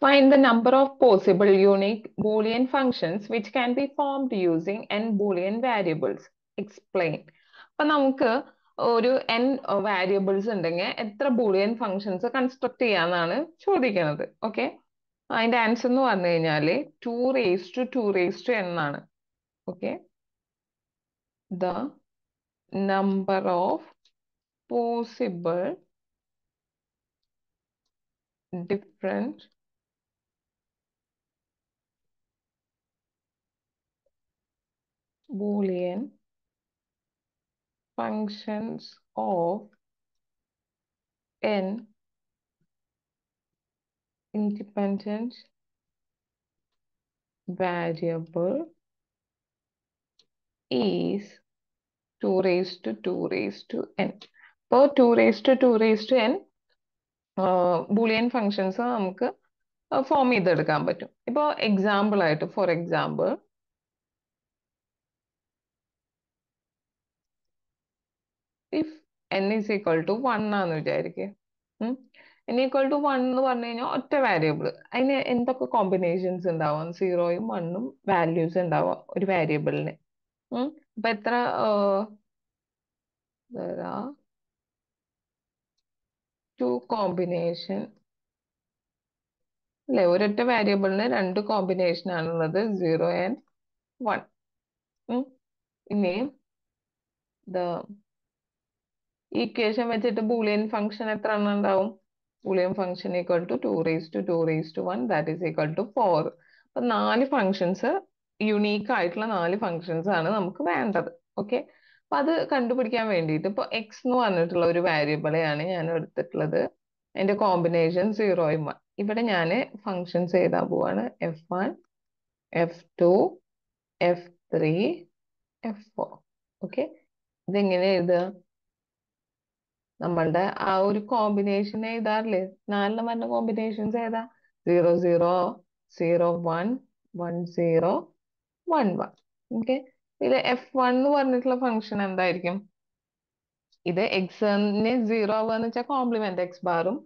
Find the number of possible unique Boolean functions which can be formed using n Boolean variables. Explain. അപ്പൊ നമുക്ക് ഒരു N variables uh, ഉണ്ടെങ്കിൽ എത്ര Boolean functions construct ചെയ്യാന്നാണ് ചോദിക്കുന്നത് okay അതിന്റെ answer എന്ന് പറഞ്ഞു കഴിഞ്ഞാൽ two raise to two raise to എന്നാണ് okay the number of possible different Boolean functions of n independent variable is 2 raised to 2 raised to n. അപ്പോൾ 2 raised to 2 raised to n Boolean functions നമുക്ക് form ചെയ്തെടുക്കാൻ പറ്റും ഇപ്പോൾ example ആയിട്ട് For example, if n is equal to one ആന്ന് വിചാരിക്കുക N equal to one എന്ന് പറഞ്ഞു കഴിഞ്ഞാൽ ഒറ്റ വേരിയബിൾ അതിന് എന്തൊക്കെ കോമ്പിനേഷൻസ് ഉണ്ടാവാം സീറോയും വണ്ണും വാല്യൂസ് ഉണ്ടാവാം ഒരു വേരിയബിളിന് അപ്പൊ എത്ര ടു കോമ്പിനേഷൻ അല്ലെ ഒരൊറ്റ വേരിയബിളിന് രണ്ട് കോമ്പിനേഷൻ ആണുള്ളത് സീറോ ആൻഡ് വൺ ഇനി ദ ഇക്വേഷൻ വെച്ചിട്ട് ബൂളിയൻ ഫംഗ്ഷൻ എത്ര എണ്ണം ഉണ്ടാവും Boolean function equal to two raise to two raise to one that is equal to four അപ്പൊ നാല് ഫംഗ്ഷൻസ് യുണീക്ക് ആയിട്ടുള്ള നാല് ഫംഗ്ഷൻസ് ആണ് നമുക്ക് വേണ്ടത് ഓക്കെ അപ്പൊ അത് കണ്ടുപിടിക്കാൻ വേണ്ടിയിട്ട് ഇപ്പൊ എക്സ് എന്ന് പറഞ്ഞിട്ടുള്ള ഒരു വാരിയബിളെയാണ് ഞാൻ എടുത്തിട്ടുള്ളത് അതിന്റെ കോമ്പിനേഷൻ സീറോയും വൺ ഇവിടെ ഞാൻ ഫംഗ്ഷൻസ് ചെയ്താൽ പോവാണ് F one F two F three F four okay ഇതെങ്ങനെ എഴുതുക നമ്മളുടെ ആ ഒരു കോമ്പിനേഷൻ എഴുതാറില്ലേ നാലെണ്ണം വരുന്ന കോമ്പിനേഷൻസ് ഏതാ zero zero zero one one zero one one okay ഇത് എഫ് വൺ എന്ന് പറഞ്ഞിട്ടുള്ള ഫംഗ്ഷൻ എന്തായിരിക്കും ഇത് എക്സിന് സീറോ ആവുക എന്ന് വെച്ചാൽ കോംപ്ലിമെന്റ് എക്സ് ബാറും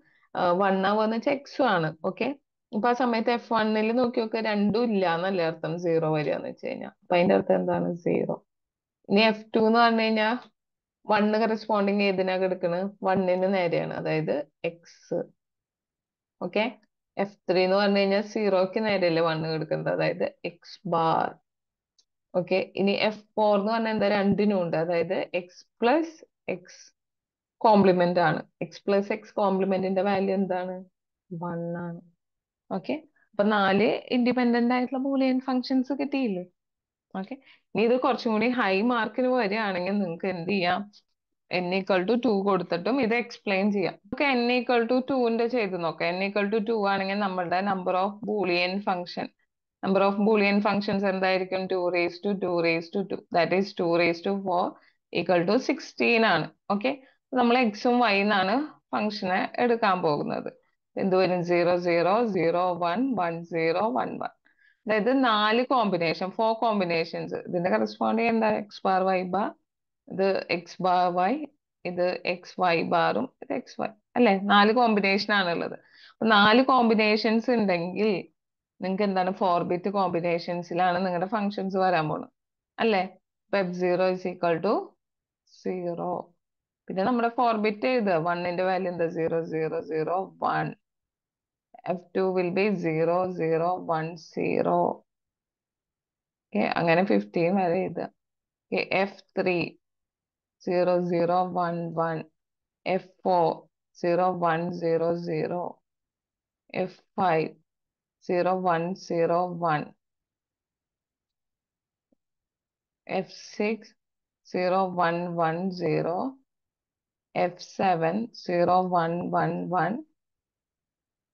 വൺ ആവുക എന്ന് വെച്ചാൽ എക്സും ആണ് ഓക്കെ അപ്പൊ ആ സമയത്ത് എഫ് വണ്ണിൽ നോക്കി നോക്കുക രണ്ടും ഇല്ല എന്നല്ലേ അർത്ഥം സീറോ വരിക എന്ന് വെച്ച് കഴിഞ്ഞാൽ അപ്പൊ അതിന്റെ അർത്ഥം എന്താണ് സീറോ ഇനി എഫ് ടു എന്ന് പറഞ്ഞു കഴിഞ്ഞാൽ വണ്ണ് കറസ്പോണ്ടിങ് ഏതിനാ കിടക്കുന്നത് വണ്ണിന് നേരെയാണ് അതായത് എക്സ് ഓക്കെ എഫ് ത്രീ എന്ന് പറഞ്ഞു കഴിഞ്ഞാൽ സീറോക്ക് നേരെയല്ലേ വണ്ണ് കിടക്കുന്നത് അതായത് എക്സ് ബാർ ഓക്കെ ഇനി എഫ് ഫോർ എന്ന് പറഞ്ഞാൽ എന്താ രണ്ടിനും ഉണ്ട് അതായത് എക്സ് പ്ലസ് എക്സ് കോംപ്ലിമെന്റ് ആണ് എക്സ് പ്ലസ് എക്സ് കോംപ്ലിമെന്റിന്റെ വാല്യൂ എന്താണ് വൺ ആണ് ഓക്കെ അപ്പൊ നാല് ഇൻഡിപെൻഡന്റ് ആയിട്ടുള്ള ബൂലിയൻ ഫങ്ഷൻസ് കിട്ടിയില്ലേ ഓക്കെ ഇനി ഇത് കുറച്ചും കൂടി ഹൈ മാർക്കിന് വരികയാണെങ്കിൽ നിങ്ങൾക്ക് എന്ത് ചെയ്യാം എൻ ഈക്വൽ ടു ടു കൊടുത്തിട്ടും ഇത് എക്സ്പ്ലെയിൻ ചെയ്യാം നമുക്ക് എൻ ഈക്വൽ ടു ടുവിന്റെ ചെയ്ത് നോക്കാം എൻ ഈക്വൽ ടു ടു ആണെങ്കിൽ നമ്മളുടെ number of Boolean function number of Boolean functions എന്തായിരിക്കും two raise to two raise to two that is two raise to four equal to sixteen ആണ് okay നമ്മൾ എക്സും Y എന്നാണ് ഫംഗ്ഷനെ എടുക്കാൻ പോകുന്നത് എന്ത് വരും zero zero zero one one zero one one അതായത് നാല് കോമ്പിനേഷൻ ഫോർ കോമ്പിനേഷൻസ് ഇതിന്റെ കറസ്പോണ്ട് എന്താ എക്സ് ബാർ വൈ ബാർ ഇത് എക്സ് ബാർ വൈ ഇത് എക്സ് വൈ ബാറും ഇത് എക്സ് വൈ അല്ലെ നാല് കോമ്പിനേഷൻ ആണുള്ളത് അപ്പൊ നാല് കോമ്പിനേഷൻസ് ഉണ്ടെങ്കിൽ നിങ്ങൾക്ക് എന്താണ് ഫോർ ബിറ്റ് കോമ്പിനേഷൻസിലാണ് നിങ്ങളുടെ ഫങ്ഷൻസ് വരാൻ പോണത് അല്ലേ അപ്പൊ F zero is equal to zero പിന്നെ നമ്മുടെ ഫോർ ബിറ്റ് എഴുതുക വണ്ണിന്റെ വാല്യൂ എന്താ zero zero zero one F2 will be 0, 0, 1, 0. Okay, I'm gonna Okay, F3, 0, 0, 1, 1. F4, 0, 1, 0, 0. F5, 0, 1, 0, 1. F6, 0, 1, 1, 0. F7, 0, 1, 1, 1.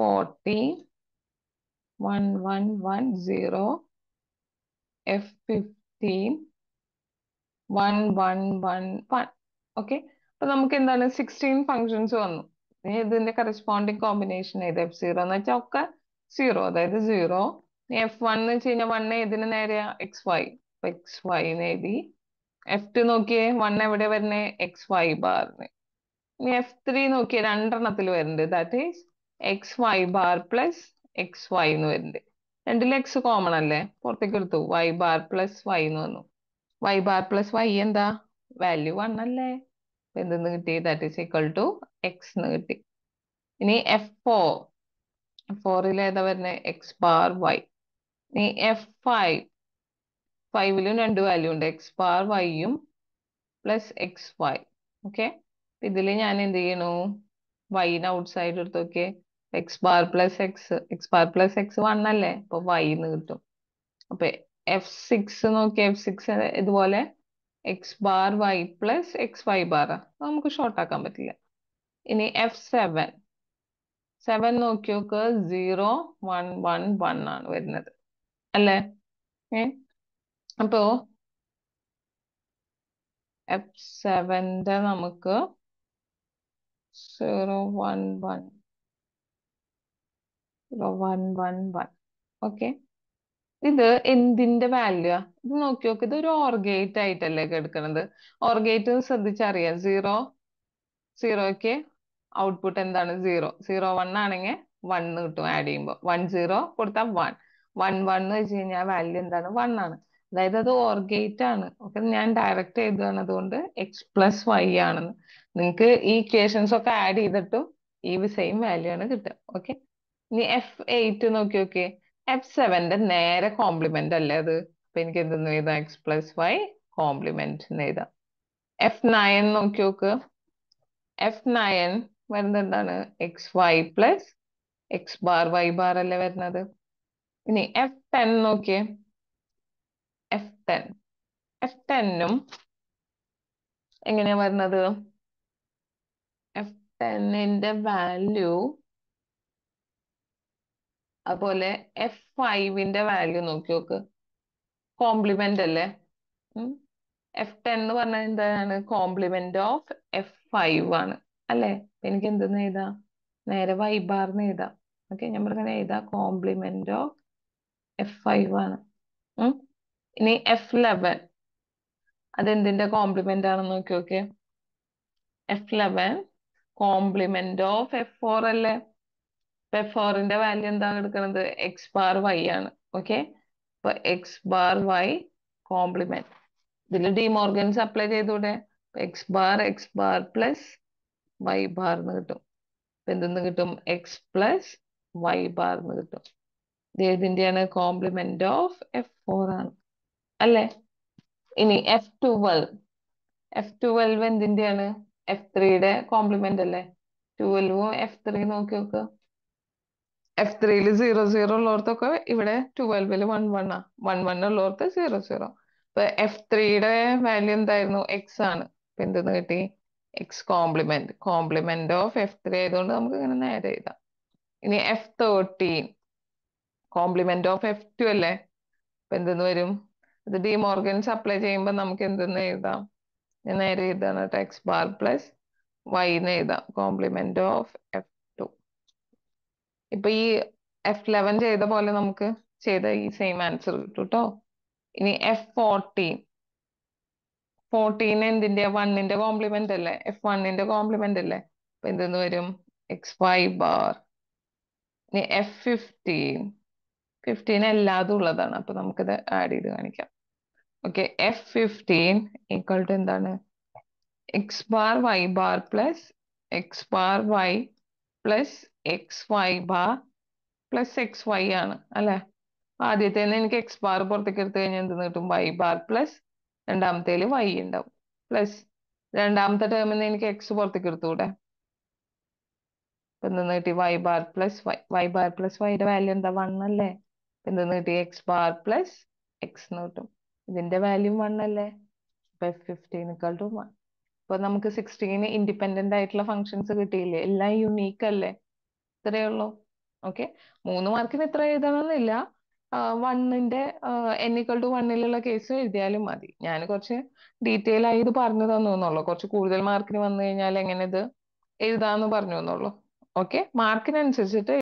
40, 1110, F15, 1111. Okay അപ്പൊ നമുക്ക് എന്താണ് സിക്സ്റ്റീൻ ഫങ്ഷൻസ് വന്നു ഇതിന്റെ കറസ്പോണ്ടിങ് കോമ്പിനേഷൻ ഏത് എഫ് സീറോ എന്ന് വെച്ചാൽ ഒക്കെ സീറോ അതായത് സീറോ എഫ് വൺ എന്ന് വെച്ച് കഴിഞ്ഞാൽ വണ് ഏതിന് നേരെയാ എക്സ് വൈ എക്സ് വൈ എഴുതി എഫ് ടു നോക്കിയേ വൺ എവിടെ വരുന്നത് എക്സ് വൈ ബാറിന് ഇനി എഫ് ത്രീ നോക്കിയേ രണ്ടെണ്ണത്തിൽ വരുന്നുണ്ട് that is X Y bar plus X Y എന്ന് വരുന്നത് രണ്ടിൽ എക്സ് കോമൺ അല്ലേ പുറത്തേക്ക് എടുത്തു വൈ ബാർ പ്ലസ് വൈ എന്ന് വന്നു വൈ ബാർ പ്ലസ് വൈ എന്താ വാല്യൂ വൺ അല്ലേ എന്തെന്ന് കിട്ടി that is equal to X എന്ന് കിട്ടി ഇനി എഫ് ഫോർ ഫോറിൽ ഏതാ വരുന്നത് എക്സ് ബാർ വൈ ഇനി എഫ് ഫൈവ് ഫൈവിലും രണ്ട് വാല്യൂ ഉണ്ട് എക്സ് ബാർ വൈയും പ്ലസ് എക്സ് വൈ ഓക്കെ ഇതിൽ ഞാൻ എന്ത് ചെയ്യണു വൈന ഔട്ട് സൈഡ് എടുത്ത് നോക്കിയേ X bar plus X X bar plus X one അല്ലേ അപ്പൊ വൈ എന്ന് കിട്ടും അപ്പൊ എഫ് സിക്സ് നോക്കി എഫ് സിക്സ് ഇതുപോലെ X bar Y plus X Y bar നമുക്ക് ഷോർട്ട് ആക്കാൻ പറ്റില്ല ഇനി എഫ് സെവൻ സെവൻ നോക്കി നോക്ക് സീറോ വൺ വൺ വൺ ആണ് വരുന്നത് അല്ലേ ഏ അപ്പോ എഫ് സെവന്റെ നമുക്ക് zero one one one one one okay ഇത് എന്തിന്റെ വാല്യൂ ഇത് നോക്കി നോക്കി ഇത് ഒരു ഓർഗേറ്റ് ആയിട്ടല്ലേ എടുക്കണത് ഓർഗേറ്റ് ശ്രദ്ധിച്ചറിയാം സീറോ സീറോയ്ക്ക് ഔട്ട്പുട്ട് എന്താണ് സീറോ സീറോ വൺ ആണെങ്കിൽ വൺ കിട്ടും ആഡ് ചെയ്യുമ്പോൾ വൺ സീറോ കൊടുത്താൽ വൺ വൺ വൺ എന്ന് വെച്ച് കഴിഞ്ഞാൽ വാല്യൂ എന്താണ് വൺ ആണ് അതായത് അത് ഓർഗേറ്റ് ആണ് ഓക്കെ ഞാൻ ഡയറക്റ്റ് എഴുതുകയാണ് അതുകൊണ്ട് എക്സ് പ്ലസ് വൈ ആണെന്ന് നിങ്ങൾക്ക് ഈ ഇക്വേഷൻസ് ഒക്കെ ആഡ് ചെയ്തിട്ടും ഈ സെയിം വാല്യൂ ആണ് കിട്ടുക ഓക്കെ നീ എഫ് എയ്റ്റ് നോക്കി നോക്കി എഫ് സെവന്റെ നേരെ കോംപ്ലിമെന്റ് അല്ലേ അത് അപ്പൊ എനിക്ക് എന്തെന്ന് എഴുതാം എക്സ് പ്ലസ് വൈ കോംപ്ലിമെന്റ് എഴുതാം എഫ് നയൻ നോക്കി നോക്ക് എഫ് നയൻ വരുന്നത് എന്താണ് x y plus x bar Y bar അല്ലേ വരുന്നത് ഇനി എഫ് ടെൻ നോക്കി എഫ് ടെൻ എഫ് ടെന്നും എങ്ങനെയാ വരുന്നത് എഫ് ടെന്നിന്റെ വാല്യൂ അതുപോലെ എഫ് ഫൈവിന്റെ വാല്യൂ നോക്കി നോക്ക് കോംപ്ലിമെന്റ് അല്ലേ എഫ് ടെൻ എന്ന് പറഞ്ഞാൽ എന്താണ് കോംപ്ലിമെന്റ് ഓഫ് എഫ് ഫൈവ് ആണ് അല്ലേ എനിക്ക് എന്തെന്ന് എഴുതാ നേരെ വൈ ബാർന്ന് എഴുതാം ഓക്കെ ഞാൻ പറഞ്ഞ എഴുതാ കോംപ്ലിമെന്റ് ഓഫ് എഫ് ഫൈവ് ആണ് ഇനി എഫ് ലെവൻ അതെന്തിന്റെ കോംപ്ലിമെന്റ് ആണെന്ന് നോക്കി നോക്കിയേ f eleven complement of f four അല്ലേ ഇപ്പൊ ഫോറിന്റെ വാല്യൂ എന്താണ് എടുക്കുന്നത് എക്സ് ബാർ വൈ ആണ് ഓക്കെ അപ്പൊ എക്സ് ബാർ വൈ കോംപ്ലിമെന്റ് ഇതിൽ ഡിമോർഗൻസ് അപ്ലൈ ചെയ്തൂടെ x bar x bar plus y bar എന്ന് കിട്ടും അപ്പൊ എന്തെന്ന് കിട്ടും എക്സ് പ്ലസ് വൈ ബാർ എന്ന് കിട്ടും ഇത് ഏതിന്റെയാണ് കോംപ്ലിമെന്റ് ഓഫ് എഫ് ഫോർ ആണ് അല്ലേ ഇനി എഫ് ട്വൽവ് എഫ് ട്വൽവ് എന്തിന്റെയാണ് എഫ് ത്രീയുടെ കോംപ്ലിമെന്റ് അല്ലേ ട്വൽവും എഫ് ത്രീ നോക്കി നോക്കുക എഫ് ത്രീയില് സീറോ സീറോ ഉള്ളവർക്കൊക്കെ ഇവിടെ ട്വൽവില് വൺ വൺ ആ വൺ വൺ ഉള്ളവർക്ക് സീറോ സീറോ അപ്പൊ എഫ് ത്രീയുടെ വാല്യൂ എന്തായിരുന്നു എക്സ് ആണ് അപ്പൊ എന്ത് കിട്ടി x complement complement of f three ആയതുകൊണ്ട് നമുക്ക് ഇങ്ങനെ നേരെ എഴുതാം ഇനി f thirteen complement of f two അല്ലേ അപ്പൊ എന്തെന്ന് വരും അത് ഡി മോർഗൻസ് അപ്ലൈ ചെയ്യുമ്പോൾ നമുക്ക് എന്തെന്ന് എഴുതാം ഞാൻ നേരെ എഴുതാണ് എക്സ് ബാർ പ്ലസ് വൈ എന്ന് എഴുതാം കോംപ്ലിമെന്റ് ഓഫ് എഫ് അപ്പൊ ഈ എഫ് ലെവൻ ചെയ്ത പോലെ നമുക്ക് ചെയ്ത ഈ സെയിം ആൻസർ കിട്ടും കേട്ടോ ഇനി എഫ് ഫോർട്ടീൻ ഫോർട്ടീൻ എന്തിന്റെ വണ്ണിന്റെ കോംപ്ലിമെന്റ് അല്ലേ എഫ് വണ്ണിന്റെ കോംപ്ലിമെന്റ് അല്ലേ അപ്പൊ എന്തെന്ന് വരും എക്സ് ഫൈവ് ബാർ ഇനി എഫ് ഫിഫ്റ്റീൻ ഫിഫ്റ്റീൻ എല്ലാതും ഉള്ളതാണ് അപ്പൊ നമുക്കിത് ആഡ് ചെയ്ത് കാണിക്കാം okay f fifteen equal to എന്താണ് x bar Y bar plus x bar Y plus X Y bar plus X y ആണ് അല്ലെ ആദ്യത്തെ എനിക്ക് എക്സ് ബാർ പുറത്തേക്ക് എടുത്തു കഴിഞ്ഞാൽ എന്ത് കിട്ടും വൈ ബാർ പ്ലസ് രണ്ടാമത്തേൽ വൈ ഉണ്ടാവും പ്ലസ് രണ്ടാമത്തെ ടേമിൽ നിന്ന് എനിക്ക് എക്സ് പുറത്തേക്ക് എടുത്തുകൂടെ എന്ത് നീട്ടി y bar plus y y bar plus വൈയുടെ വാല്യൂ എന്താ വൺ അല്ലേ എന്ത് നീട്ടി എക്സ് ബാർ പ്ലസ് എക്സ് എന്ന് കിട്ടും ഇതിന്റെ വാല്യൂ വൺ അല്ലേ ഇപ്പൊ എഫ് ഫിഫ്റ്റീനേക്കാൾ ടു വൺ നമുക്ക് സിക്സ്റ്റീന് ഇൻഡിപെൻഡന്റ് ആയിട്ടുള്ള ഫംഗ്ഷൻസ് കിട്ടിയില്ലേ എല്ലാം യുണീക്ക് അല്ലേ ഇത്രയേ ഉള്ളൂ ഓക്കെ മൂന്ന് മാർക്കിന് ഇത്ര എഴുതണമെന്നില്ല വണ്ണിന്റെ എൻ ഇക്വൽ ടു വണ്ണിലുള്ള കേസ് എഴുതിയാലും മതി ഞാൻ കുറച്ച് ഡീറ്റെയിൽ ആയി ഇത് പറഞ്ഞു തന്നു എന്നുള്ളൂ കുറച്ച് കൂടുതൽ മാർക്കിന് വന്നു കഴിഞ്ഞാൽ എങ്ങനെ ഇത് എഴുതാന്ന് പറഞ്ഞു എന്നുള്ളൂ ഓക്കെ മാർക്കിനനുസരിച്ചിട്ട്